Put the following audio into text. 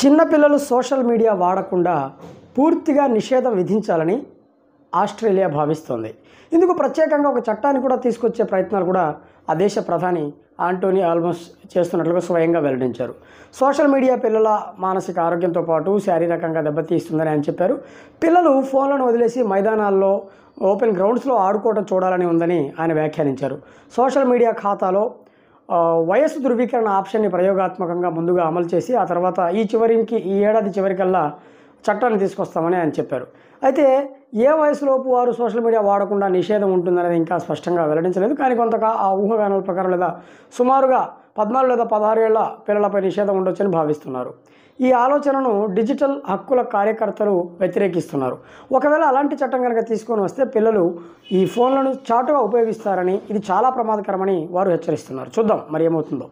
చిన్నపిల్లలు social media వాడకుండా పూర్తిగా నిషేధం విధించాలని ఆస్ట్రేలియా భావిస్తోంది ఇందుకు ప్రత్యేకంగా ఒక చట్టాన్ని కూడా తీసుకొచ్చే ప్రయత్నాలు కూడా ఆ దేశ ప్రధాని ఆంటోనీ ఆల్మోస్ చేస్తున్నట్లుగా స్వయంగా వెల్లడించారు సోషల్ మీడియా పిల్లల మానసిక ఆరోగ్యంతో పాటు శారీరకంగా దెబ్బతీస్తుందని ఆయన చెప్పారు పిల్లలు ఫోన్లను వదిలేసి మైదానాల్లో ఓపెన్ గ్రౌండ్స్లో ఆడుకోవడం చూడాలని ఉందని ఆయన వ్యాఖ్యానించారు సోషల్ మీడియా ఖాతాలో వయస్సు ధృవీకరణ ఆప్షన్ని ప్రయోగాత్మకంగా ముందుగా అమలు చేసి ఆ తర్వాత ఈ చివరికి ఈ ఏడాది చివరికల్లా చట్టాన్ని తీసుకొస్తామని ఆయన చెప్పారు అయితే ఏ వయసులోపు వారు సోషల్ మీడియా వాడకుండా నిషేధం ఉంటుందనేది ఇంకా స్పష్టంగా వెల్లడించలేదు కానీ కొంత ఆ ఊహాగానాల ప్రకారం లేదా సుమారుగా పద్నాలుగు లేదా పదహారు ఏళ్ల పిల్లలపై నిషేధం ఉండొచ్చని భావిస్తున్నారు ఈ ఆలోచనను డిజిటల్ హక్కుల కార్యకర్తలు వ్యతిరేకిస్తున్నారు ఒకవేళ అలాంటి చట్టం కనుక తీసుకొని వస్తే పిల్లలు ఈ ఫోన్లను చాటుగా ఉపయోగిస్తారని ఇది చాలా ప్రమాదకరమని వారు హెచ్చరిస్తున్నారు చూద్దాం మరి ఏమవుతుందో